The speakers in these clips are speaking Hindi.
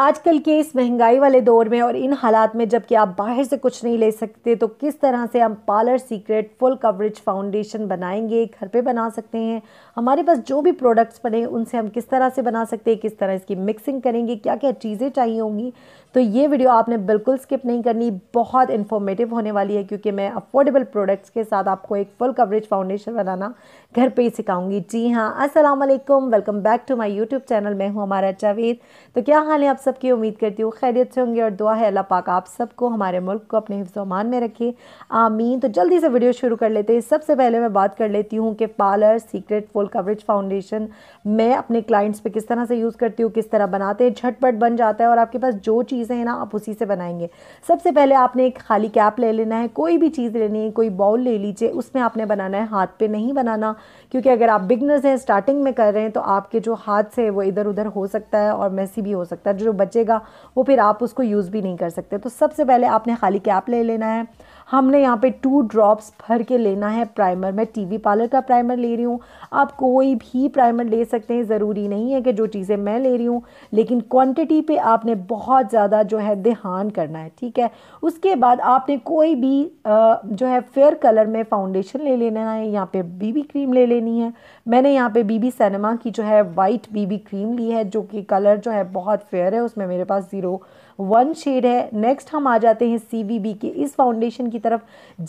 आजकल के इस महंगाई वाले दौर में और इन हालात में जबकि आप बाहर से कुछ नहीं ले सकते तो किस तरह से हम parlour secret full coverage foundation बनाएंगे घर पे बना सकते हैं हमारे पास जो भी प्रोडक्ट्स बने उनसे हम किस तरह से बना सकते हैं किस तरह इसकी मिक्सिंग करेंगे क्या क्या चीज़ें चाहिए होंगी तो ये वीडियो आपने बिल्कुल स्किप नहीं करनी बहुत इन्फॉर्मेटिव होने वाली है क्योंकि मैं अफोर्डेबल प्रोडक्ट्स के साथ आपको एक फुल कवरेज फाउंडेशन बनाना घर पर ही सिखाऊंगी जी हाँ असलम welcome back to my YouTube channel मैं हूँ हमारा जावेद तो क्या हाल है आप सबकी उम्मीद करती हूँ खैरियत से होंगे और दुआ है अल्लाह पाक आप सबको हमारे मुल्क को अपने हिफ्स अमान में रखे आमीन तो जल्दी से वीडियो शुरू कर लेते हैं सबसे पहले मैं बात कर लेती हूँ कि parlour secret full coverage foundation मैं अपने क्लाइंट्स पर किस तरह से यूज़ करती हूँ किस तरह बनाते हैं झटपट बन जाता है और आपके पास जो चीज़ें हैं ना आप उसी से बनाएंगे सबसे पहले आपने एक खाली कैप ले लेना है कोई भी चीज़ लेनी है कोई बाउल ले लीजिए उसमें आपने बनाना है हाथ पे नहीं बनाना क्योंकि अगर आप बिगनर्स हैं स्टार्टिंग में कर रहे हैं तो आपके जो हाथ से वो इधर उधर हो सकता है और मैसी भी हो सकता है जो बचेगा वो फिर आप उसको यूज़ भी नहीं कर सकते तो सबसे पहले आपने खाली कैप ले लेना है हमने यहाँ पे टू ड्रॉप्स भर के लेना है प्राइमर मैं टीवी पार्लर का प्राइमर ले रही हूँ आप कोई भी प्राइमर ले सकते हैं ज़रूरी नहीं है कि जो चीज़ें मैं ले रही हूँ लेकिन क्वांटिटी पे आपने बहुत ज़्यादा जो है ध्यान करना है ठीक है उसके बाद आपने कोई भी जो है फेयर कलर में फाउंडेशन ले लेना है यहाँ पर बीबी क्रीम ले लेनी है मैंने यहाँ पर बीबी सैनमा की जो है वाइट बीबी क्रीम ली है जो कि कलर जो है बहुत फेयर है उसमें मेरे पास ज़ीरो वन शेड है नेक्स्ट हम आ जाते हैं सी के इस फाउंडेशन की तरफ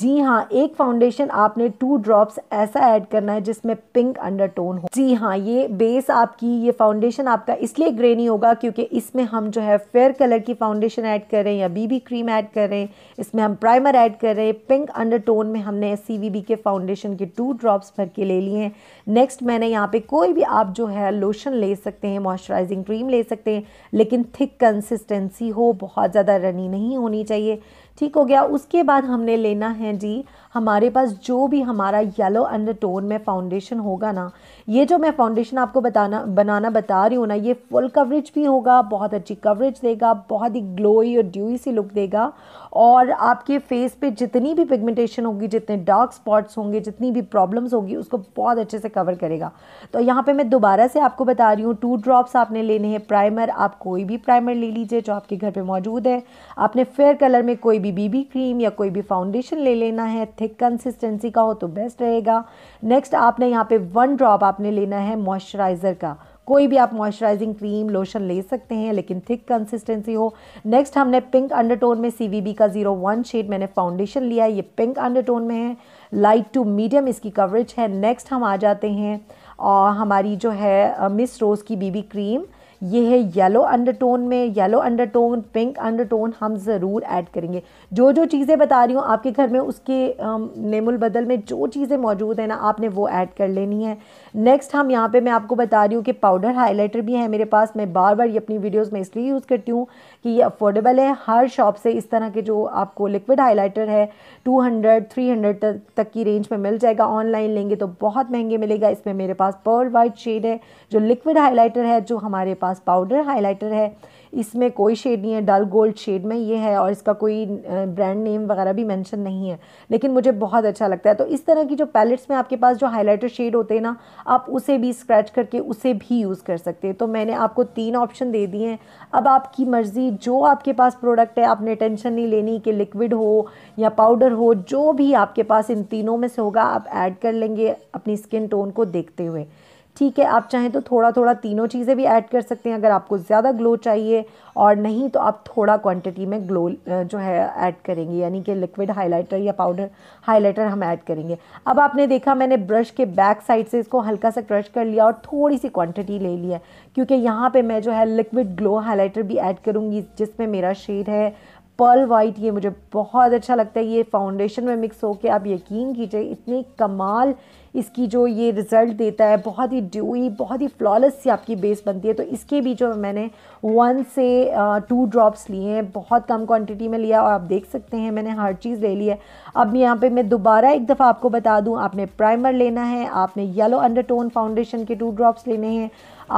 जी हाँ एक फाउंडेशन आपने टू ड्रॉप्स ऐसा ऐड करना है जिसमें पिंक अंडरटोन हो जी हाँ ये बेस आपकी ये फाउंडेशन आपका इसलिए ग्रेनी होगा क्योंकि इसमें हम जो है फेयर कलर की फाउंडेशन ऐड कर रहे हैं या बीबी क्रीम ऐड कर रहे हैं इसमें हम प्राइमर ऐड कर रहे हैं पिंक अंडरटोन में हमने सी के फाउंडेशन के टू ड्रॉप्स भर के ले लिए हैं नेक्स्ट मैंने यहाँ पे कोई भी आप जो है लोशन ले सकते हैं मॉइस्चराइजिंग क्रीम ले सकते हैं लेकिन थिक कंसिस्टेंसी हो बहुत ज़्यादा रनी नहीं होनी चाहिए ठीक हो गया उसके बाद हमने लेना है जी हमारे पास जो भी हमारा येलो अंडरटोन में फाउंडेशन होगा ना ये जो मैं फाउंडेशन आपको बताना बनाना बता रही हूँ ना ये फुल कवरेज भी होगा बहुत अच्छी कवरेज देगा बहुत ही ग्लोई और ड्यूई सी लुक देगा और आपके फेस पे जितनी भी पिगमेंटेशन होगी जितने डार्क स्पॉट्स होंगे जितनी भी प्रॉब्लम्स होगी उसको बहुत अच्छे से कवर करेगा तो यहाँ पर मैं दोबारा से आपको बता रही हूँ टू ड्रॉप्स आपने लेने हैं प्राइमर आप कोई भी प्राइमर ले लीजिए जो आपके घर पर मौजूद है आपने फेयर कलर में कोई भी बीबी क्रीम या कोई भी फाउंडेशन ले लेना है थिक कंसिस्टेंसी का हो तो बेस्ट रहेगा नेक्स्ट आपने यहाँ पे वन ड्रॉप आपने लेना है मॉइस्चराइज़र का कोई भी आप मॉइस्चराइजिंग क्रीम लोशन ले सकते हैं लेकिन थिक कंसिस्टेंसी हो नेक्स्ट हमने पिंक अंडरटोन में सी का जीरो वन शेड मैंने फाउंडेशन लिया है ये पिंक अंडरटोन में है लाइट टू मीडियम इसकी कवरेज है नेक्स्ट हम आ जाते हैं और हमारी जो है मिस रोज़ की बीबी क्रीम ये है येलो अंडरटोन में येलो अंडरटोन पिंक अंडरटोन हम ज़रूर ऐड करेंगे जो जो चीज़ें बता रही हूँ आपके घर में उसके नेमुल बदल में जो चीज़ें मौजूद हैं ना आपने वो ऐड कर लेनी है नेक्स्ट हम यहाँ पे मैं आपको बता रही हूँ कि पाउडर हाइलाइटर भी है मेरे पास मैं बार बार ये अपनी वीडियोज़ में इसलिए यूज़ करती हूँ कि ये अफोर्डेबल है हर शॉप से इस तरह के जो आपको लिक्विड हाईलाइटर है टू हंड्रेड थ्री हंड्रेड तक, तक की रेंज में मिल जाएगा ऑनलाइन लेंगे तो बहुत महंगे मिलेगा इसमें मेरे पास पर्ल वाइट शेड है जो लिक्विड हाईलाइटर है जो हमारे पास पास पाउडर हाइलाइटर है इसमें कोई शेड नहीं है डल गोल्ड शेड में ये है और इसका कोई ब्रांड नेम वगैरह भी मेंशन नहीं है लेकिन मुझे बहुत अच्छा लगता है तो इस तरह की जो पैलेट्स में आपके पास जो हाइलाइटर शेड होते हैं ना आप उसे भी स्क्रैच करके उसे भी यूज़ कर सकते हैं तो मैंने आपको तीन ऑप्शन दे दिए हैं अब आपकी मर्ज़ी जो आपके पास प्रोडक्ट है आपने टेंशन नहीं लेनी कि लिक्विड हो या पाउडर हो जो भी आपके पास इन तीनों में से होगा आप ऐड कर लेंगे अपनी स्किन टोन को देखते हुए ठीक है आप चाहें तो थोड़ा थोड़ा तीनों चीज़ें भी ऐड कर सकते हैं अगर आपको ज़्यादा ग्लो चाहिए और नहीं तो आप थोड़ा क्वांटिटी में ग्लो जो है ऐड करेंगे यानी कि लिक्विड हाइलाइटर या पाउडर हाइलाइटर हम ऐड करेंगे अब आपने देखा मैंने ब्रश के बैक साइड से इसको हल्का सा क्रश कर लिया और थोड़ी सी क्वान्टिटी ले लिया क्योंकि यहाँ पर मैं जो है लिक्विड ग्लो हाईलाइटर भी ऐड करूँगी जिसमें मेरा शेड है पर्ल वाइट ये मुझे बहुत अच्छा लगता है ये फाउंडेशन में मिक्स हो के आप यकीन कीजिए इतनी कमाल इसकी जो ये रिज़ल्ट देता है बहुत ही ड्यूई बहुत ही फ्लॉलेस सी आपकी बेस बनती है तो इसके भी जो मैंने वन से टू ड्रॉप्स लिए हैं बहुत कम क्वांटिटी में लिया और आप देख सकते हैं मैंने हर चीज़ ले ली है अब यहाँ पे मैं दोबारा एक दफ़ा आपको बता दूँ आपने प्राइमर लेना है आपने येलो अंडरटोन फाउंडेशन के टू ड्रॉप्स लेने हैं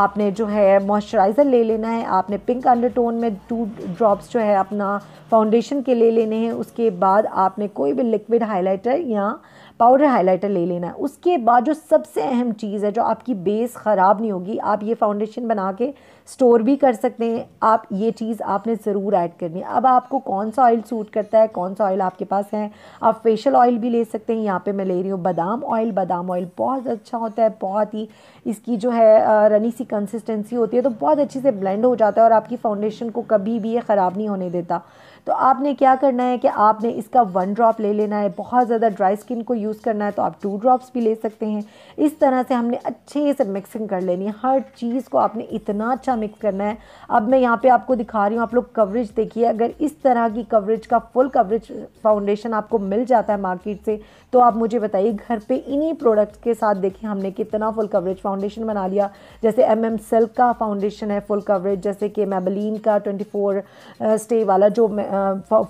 आपने जो है मॉइस्चराइज़र ले लेना है आपने पिंक अंडरटोन में टू ड्रॉप्स जो है अपना फाउंडेशन के ले लेने हैं उसके बाद आपने कोई भी लिक्विड हाइलाइटर या पाउडर हाइलाइटर ले लेना है उसके बाद जो सबसे अहम चीज़ है जो आपकी बेस ख़राब नहीं होगी आप ये फाउंडेशन बना के स्टोर भी कर सकते हैं आप ये चीज़ आपने ज़रूर ऐड करनी है अब आपको कौन सा ऑयल सूट करता है कौन सा ऑयल आपके पास है आप फेशियल ऑयल भी ले सकते हैं यहाँ पे मैं ले रही हूँ बादाम ऑयल बादाम ऑयल बहुत अच्छा होता है बहुत ही इसकी जो है रनी सी कंसिस्टेंसी होती है तो बहुत अच्छे से ब्लेंड हो जाता है और आपकी फाउंडेशन को कभी भी ये ख़राब नहीं होने देता तो आपने क्या करना है कि आपने इसका वन ड्रॉप ले लेना है बहुत ज़्यादा ड्राई स्किन को यूज़ करना है तो आप टू ड्रॉप्स भी ले सकते हैं इस तरह से हमने अच्छे से मिक्सिंग कर लेनी है हर चीज़ को आपने इतना अच्छा मिक्स करना है अब मैं यहाँ पर आपको दिखा रही हूँ आप लोग कवरेज देखिए अगर इस तरह की कवरेज का फुल कवरेज फाउंडेशन आपको मिल जाता है मार्केट से तो आप मुझे बताइए घर पर इन्हीं प्रोडक्ट्स के साथ देखिए हमने कितना फुल कवरेज फाउंडेशन बना लिया जैसे एम एम सिल्क का फाउंडेशन है फुल कवरेज जैसे कि मेबलिन का ट्वेंटी फोर स्टे वाला जो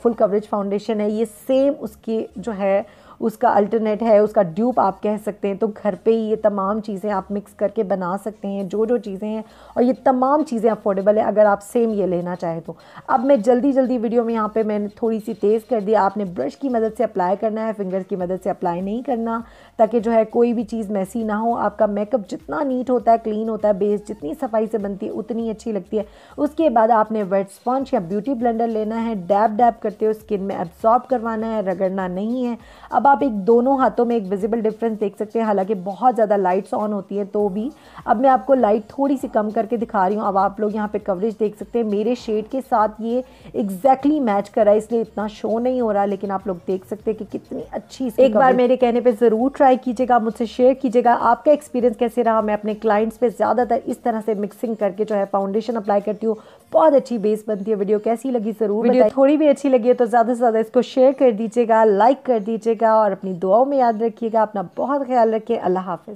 फुल कवरेज फाउंडेशन है ये सेम उसकी जो है उसका अल्टरनेट है उसका ड्यूप आप कह सकते हैं तो घर पे ही ये तमाम चीज़ें आप मिक्स करके बना सकते हैं जो जो चीज़ें हैं और ये तमाम चीज़ें अफोर्डेबल है अगर आप सेम ये लेना चाहें तो अब मैं जल्दी जल्दी वीडियो में यहाँ पर मैंने थोड़ी सी तेज़ कर दिया आपने ब्रश की मदद से अप्लाई करना है फिंगर्स की मदद से अप्लाई नहीं करना ताकि जो है कोई भी चीज़ मैसी ना हो आपका मेकअप जितना नीट होता है क्लीन होता है बेस जितनी सफाई से बनती है उतनी अच्छी लगती है उसके बाद आपने वेट स्पॉन्च या ब्यूटी ब्लेंडर लेना है डैब डैब करते हुए स्किन में एब्जॉर्ब करवाना है रगड़ना नहीं है अब आप एक दोनों हाथों में एक विजिबल डिफरेंस देख सकते हैं हालांकि बहुत ज़्यादा लाइट्स ऑन होती हैं तो भी अब मैं आपको लाइट थोड़ी सी कम करके दिखा रही हूँ अब आप लोग यहाँ पे कवरेज देख सकते हैं मेरे शेड के साथ ये एग्जैक्टली exactly मैच रहा है इसलिए इतना शो नहीं हो रहा लेकिन आप लोग देख सकते हैं कि कितनी अच्छी एक बार मेरे कहने पर ज़रूर ट्राई कीजिएगा मुझसे शेयर कीजिएगा आपका एक्सपीरियंस कैसे रहा मैं अपने क्लाइंट्स पर ज़्यादातर इस तरह से मिक्सिंग करके जो है फाउंडेशन अप्लाई करती हूँ बहुत अच्छी बेस बनती है वीडियो कैसी लगी ज़रूर वीडियो थोड़ी भी अच्छी लगी है तो ज़्यादा से ज़्यादा इसको शेयर कर दीजिएगा लाइक कर दीजिएगा और अपनी दुआओं में याद रखिएगा अपना बहुत ख्याल रखिए अल्लाह हाफिज़